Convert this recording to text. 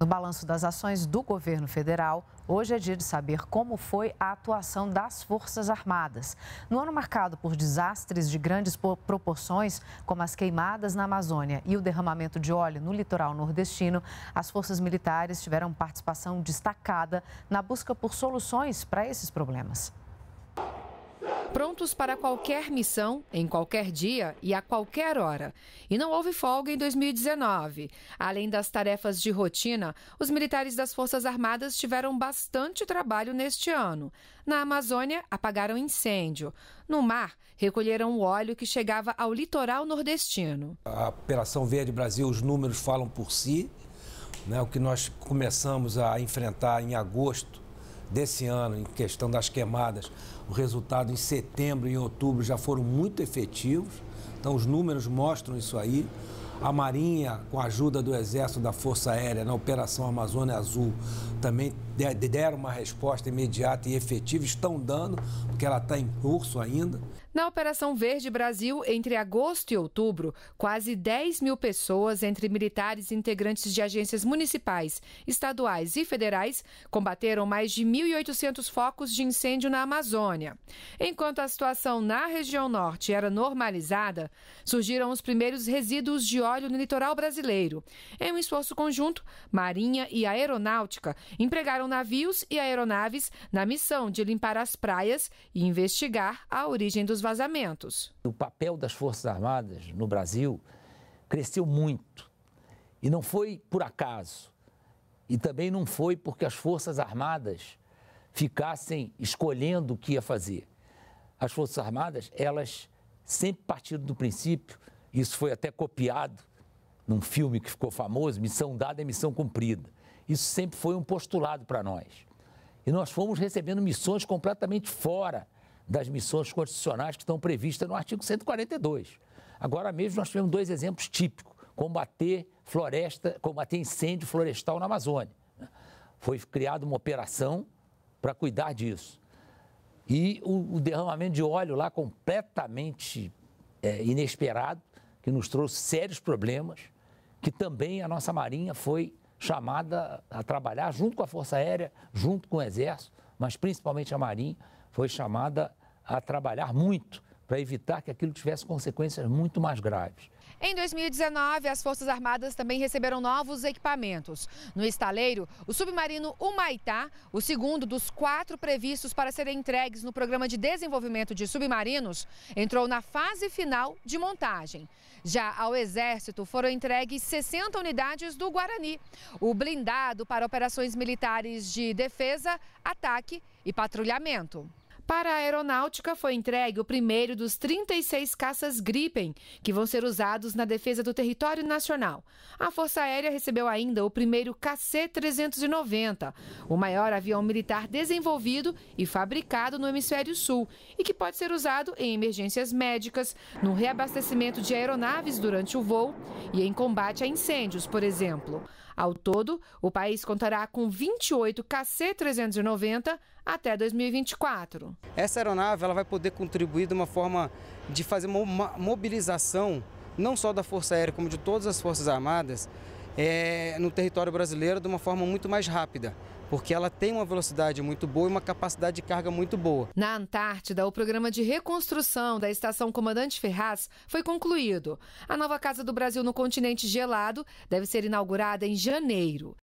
No balanço das ações do governo federal, hoje é dia de saber como foi a atuação das Forças Armadas. No ano marcado por desastres de grandes proporções, como as queimadas na Amazônia e o derramamento de óleo no litoral nordestino, as forças militares tiveram participação destacada na busca por soluções para esses problemas prontos para qualquer missão, em qualquer dia e a qualquer hora. E não houve folga em 2019. Além das tarefas de rotina, os militares das Forças Armadas tiveram bastante trabalho neste ano. Na Amazônia, apagaram incêndio. No mar, recolheram o óleo que chegava ao litoral nordestino. A Operação Verde Brasil, os números falam por si. Né? O que nós começamos a enfrentar em agosto desse ano, em questão das queimadas, o resultado em setembro e em outubro já foram muito efetivos. Então, os números mostram isso aí. A Marinha, com a ajuda do Exército da Força Aérea na Operação Amazônia Azul, também deram uma resposta imediata e efetiva, estão dando, porque ela está em curso ainda. Na Operação Verde Brasil, entre agosto e outubro, quase 10 mil pessoas, entre militares e integrantes de agências municipais, estaduais e federais, combateram mais de 1.800 focos de incêndio na Amazônia. Enquanto a situação na região norte era normalizada, surgiram os primeiros resíduos de óleo no litoral brasileiro. Em um esforço conjunto, Marinha e Aeronáutica empregaram navios e aeronaves na missão de limpar as praias e investigar a origem dos vazamentos. O papel das Forças Armadas no Brasil cresceu muito. E não foi por acaso. E também não foi porque as Forças Armadas ficassem escolhendo o que ia fazer. As Forças Armadas, elas sempre partiram do princípio isso foi até copiado num filme que ficou famoso, Missão Dada é Missão Cumprida. Isso sempre foi um postulado para nós. E nós fomos recebendo missões completamente fora das missões constitucionais que estão previstas no artigo 142. Agora mesmo nós tivemos dois exemplos típicos: combater floresta, combater incêndio florestal na Amazônia. Foi criada uma operação para cuidar disso. E o, derramamento de óleo lá completamente é, inesperado que nos trouxe sérios problemas, que também a nossa Marinha foi chamada a trabalhar junto com a Força Aérea, junto com o Exército, mas principalmente a Marinha foi chamada a trabalhar muito para evitar que aquilo tivesse consequências muito mais graves. Em 2019, as Forças Armadas também receberam novos equipamentos. No estaleiro, o submarino Humaitá, o segundo dos quatro previstos para serem entregues no Programa de Desenvolvimento de Submarinos, entrou na fase final de montagem. Já ao Exército foram entregues 60 unidades do Guarani, o blindado para operações militares de defesa, ataque e patrulhamento. Para a aeronáutica foi entregue o primeiro dos 36 caças Gripen, que vão ser usados na defesa do território nacional. A Força Aérea recebeu ainda o primeiro KC-390, o maior avião militar desenvolvido e fabricado no hemisfério sul, e que pode ser usado em emergências médicas, no reabastecimento de aeronaves durante o voo e em combate a incêndios, por exemplo. Ao todo, o país contará com 28 KC-390 até 2024. Essa aeronave ela vai poder contribuir de uma forma de fazer uma mobilização não só da Força Aérea, como de todas as Forças Armadas, é, no território brasileiro de uma forma muito mais rápida porque ela tem uma velocidade muito boa e uma capacidade de carga muito boa. Na Antártida, o programa de reconstrução da estação Comandante Ferraz foi concluído. A nova Casa do Brasil no continente gelado deve ser inaugurada em janeiro.